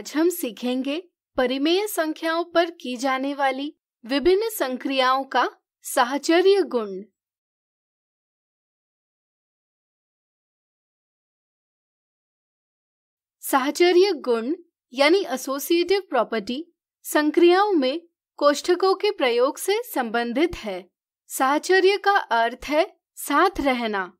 आज हम सीखेंगे परिमेय संख्याओं पर की जाने वाली विभिन्न संक्रियाओं का साहचर्य गुण साहचर्य गुण यानी एसोसिएटिव प्रॉपर्टी संक्रियाओं में कोष्ठकों के प्रयोग से संबंधित है साहचर्य का अर्थ है साथ रहना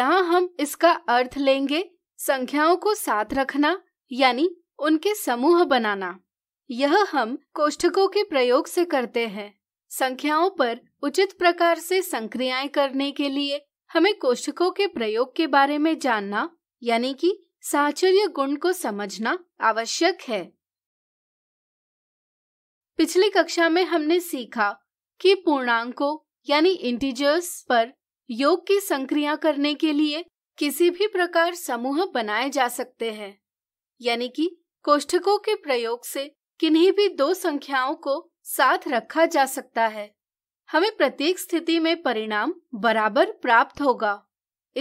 यहाँ हम इसका अर्थ लेंगे संख्याओं को साथ रखना यानी उनके समूह बनाना यह हम कोष्ठकों के प्रयोग से करते हैं संख्याओं पर उचित प्रकार से संक्रियाएं करने के लिए हमें कोष्ठकों के प्रयोग के बारे में जानना यानी कि साचर्य गुण को समझना आवश्यक है पिछली कक्षा में हमने सीखा कि पूर्णांकों यानी इंटीजर्स पर योग की संक्रिया करने के लिए किसी भी प्रकार समूह बनाए जा सकते हैं यानी कि कोष्ठकों के प्रयोग से किन्हीं भी दो संख्याओं को साथ रखा जा सकता है हमें प्रत्येक स्थिति में परिणाम बराबर प्राप्त होगा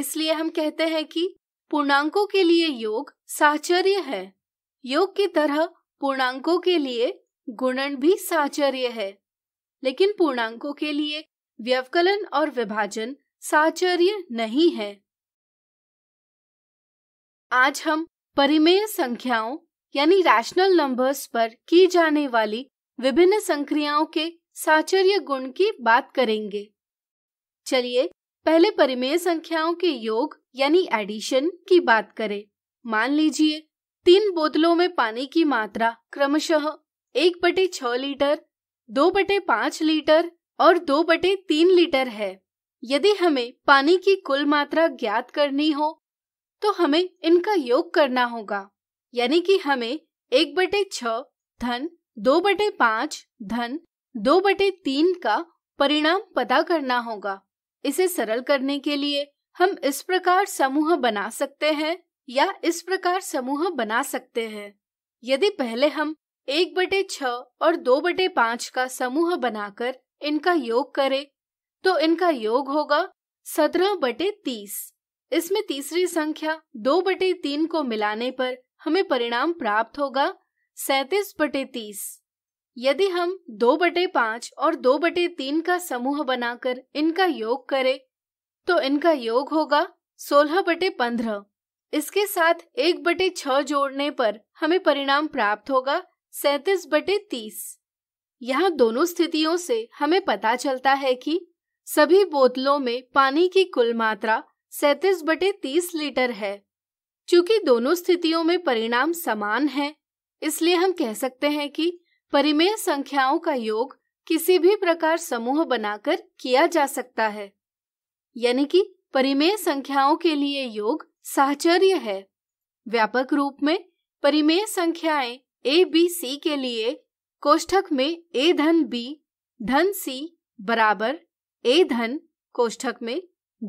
इसलिए हम कहते हैं कि पूर्णांकों के लिए योग साहचर्य है योग की तरह पूर्णांकों के लिए गुणन भी साहचर्य है लेकिन पूर्णांकों के लिए व्यवकलन और विभाजन साहचर्य नहीं है आज हम परिमेय संख्याओं यानी रैशनल नंबर्स पर की जाने वाली विभिन्न संक्रियाओं के साचर्य गुण की बात करेंगे चलिए पहले परिमेय संख्याओं के योग यानी एडिशन की बात करें मान लीजिए तीन बोतलों में पानी की मात्रा क्रमशः एक बटे छ लीटर दो बटे पांच लीटर और दो बटे तीन लीटर है यदि हमें पानी की कुल मात्रा ज्ञात करनी हो तो हमें इनका योग करना होगा यानी कि हमें एक बटे छ धन दो बटे पांच धन दो बटे तीन का परिणाम पता करना होगा इसे सरल करने के लिए हम इस प्रकार समूह बना सकते हैं या इस प्रकार समूह बना सकते हैं यदि पहले हम एक बटे छ और दो बटे पांच का समूह बनाकर इनका योग करें तो इनका योग होगा सत्रह बटे तीस इसमें तीसरी संख्या दो बटे तीन को मिलाने पर हमें परिणाम प्राप्त होगा सैतीस बटे तीस यदि हम दो बटे पांच और दो बटे तीन का समूह बनाकर इनका योग करें तो इनका योग होगा सोलह बटे पंद्रह इसके साथ एक बटे छह जोड़ने पर हमें परिणाम प्राप्त होगा सैतीस बटे तीस यहाँ दोनों स्थितियों से हमें पता चलता है कि सभी बोतलों में पानी की कुल मात्रा सैतीस बटे तीस लीटर है चूंकि दोनों स्थितियों में परिणाम समान है इसलिए हम कह सकते हैं कि परिमेय संख्याओं का योग किसी भी प्रकार समूह बनाकर किया जा सकता है यानी कि परिमेय संख्याओं के लिए योग साहचर्य है व्यापक रूप में परिमेय संख्याएं ए बी सी के लिए कोष्ठक में ए धन बी धन सी बराबर ए धन कोष्ठक में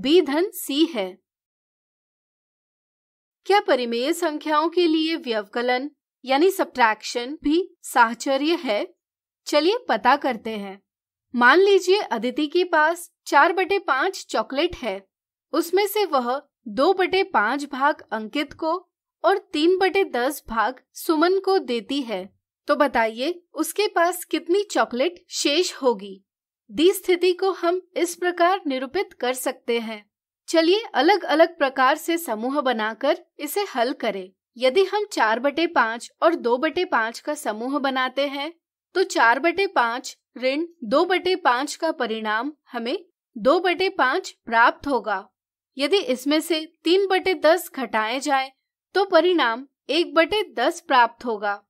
बी धन सी है क्या परिमेय संख्याओं के लिए व्यवकलन यानी सब्ट्रैक्शन भी साहचर्य है चलिए पता करते हैं मान लीजिए अदिति के पास चार बटे पांच चॉकलेट है उसमें से वह दो बटे पांच भाग अंकित को और तीन बटे दस भाग सुमन को देती है तो बताइए उसके पास कितनी चॉकलेट शेष होगी दी स्थिति को हम इस प्रकार निरूपित कर सकते हैं चलिए अलग अलग प्रकार से समूह बनाकर इसे हल करें। यदि हम चार बटे पाँच और दो बटे पाँच का समूह बनाते हैं तो चार बटे पाँच ऋण दो बटे पाँच का परिणाम हमें दो बटे पाँच प्राप्त होगा यदि इसमें से तीन बटे दस घटाए जाए तो परिणाम एक बटे दस प्राप्त होगा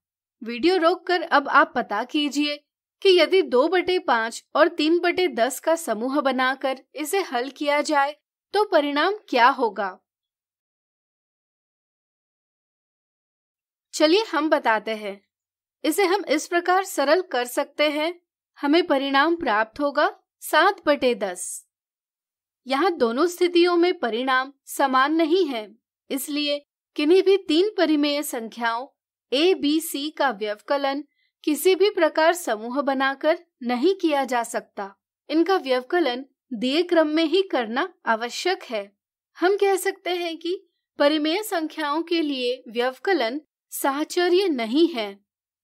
वीडियो रोककर अब आप पता कीजिए कि यदि दो बटे पाँच और तीन बटे दस का समूह बनाकर इसे हल किया जाए तो परिणाम क्या होगा चलिए हम बताते हैं इसे हम इस प्रकार सरल कर सकते हैं हमें परिणाम प्राप्त होगा सात बटे दस यहाँ दोनों स्थितियों में परिणाम समान नहीं है इसलिए किन्हीं भी तीन परिमेय संख्याओं ए बी सी का व्यवकलन किसी भी प्रकार समूह बनाकर नहीं किया जा सकता इनका व्यवकलन देय क्रम में ही करना आवश्यक है हम कह सकते हैं कि परिमेय संख्याओं के लिए व्यवकलन साहचर्य नहीं है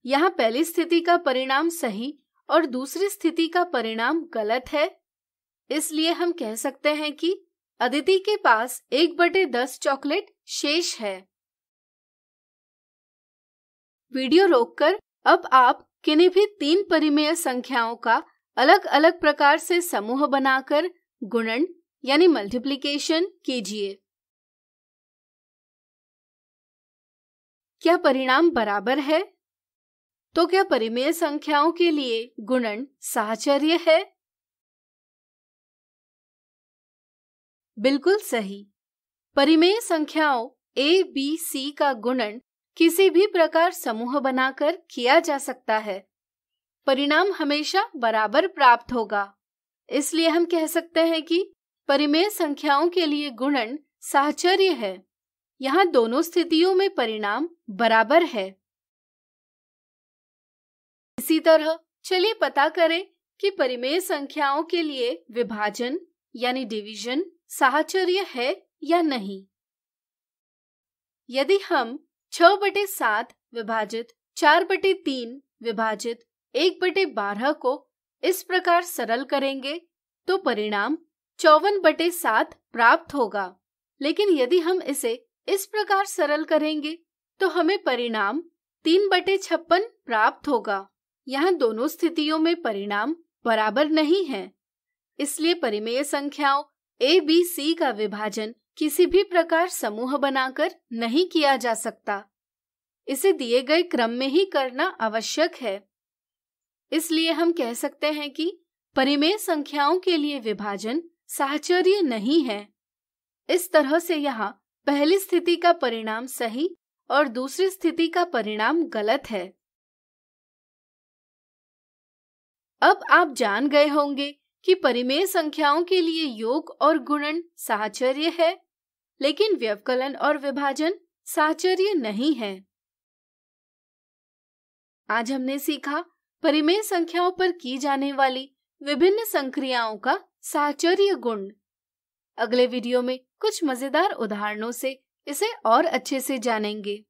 यहाँ पहली स्थिति का परिणाम सही और दूसरी स्थिति का परिणाम गलत है इसलिए हम कह सकते हैं कि अदिति के पास एक बटे दस चॉकलेट शेष है वीडियो रोककर अब आप किन्हीं भी तीन परिमेय संख्याओं का अलग अलग प्रकार से समूह बनाकर गुणन यानी मल्टीप्लिकेशन कीजिए क्या परिणाम बराबर है तो क्या परिमेय संख्याओं के लिए गुणन साहचर्य है बिल्कुल सही परिमेय संख्याओं ए बी सी का गुणन किसी भी प्रकार समूह बनाकर किया जा सकता है परिणाम हमेशा बराबर प्राप्त होगा इसलिए हम कह सकते हैं कि परिमेय संख्याओं के लिए गुणन साहचर्य है यहाँ दोनों स्थितियों में परिणाम बराबर है इसी तरह चलिए पता करें कि परिमेय संख्याओं के लिए विभाजन यानी डिवीजन साहचर्य है या नहीं यदि हम छ बटे सात विभाजित चार बटे तीन विभाजित एक बटे बारह को इस प्रकार सरल करेंगे तो परिणाम चौवन बटे सात प्राप्त होगा लेकिन यदि हम इसे इस प्रकार सरल करेंगे तो हमें परिणाम तीन बटे छप्पन प्राप्त होगा यहाँ दोनों स्थितियों में परिणाम बराबर नहीं है इसलिए परिमेय संख्याओं ए बी सी का विभाजन किसी भी प्रकार समूह बनाकर नहीं किया जा सकता इसे दिए गए क्रम में ही करना आवश्यक है इसलिए हम कह सकते हैं कि परिमेय संख्याओं के लिए विभाजन साहचर्य नहीं है इस तरह से यहाँ पहली स्थिति का परिणाम सही और दूसरी स्थिति का परिणाम गलत है अब आप जान गए होंगे कि परिमेय संख्याओं के लिए योग और गुणन साहचर्य है लेकिन व्यवकलन और विभाजन साहचर्य नहीं है आज हमने सीखा परिमेय संख्याओं पर की जाने वाली विभिन्न संक्रियाओं का साचर्य गुण अगले वीडियो में कुछ मजेदार उदाहरणों से इसे और अच्छे से जानेंगे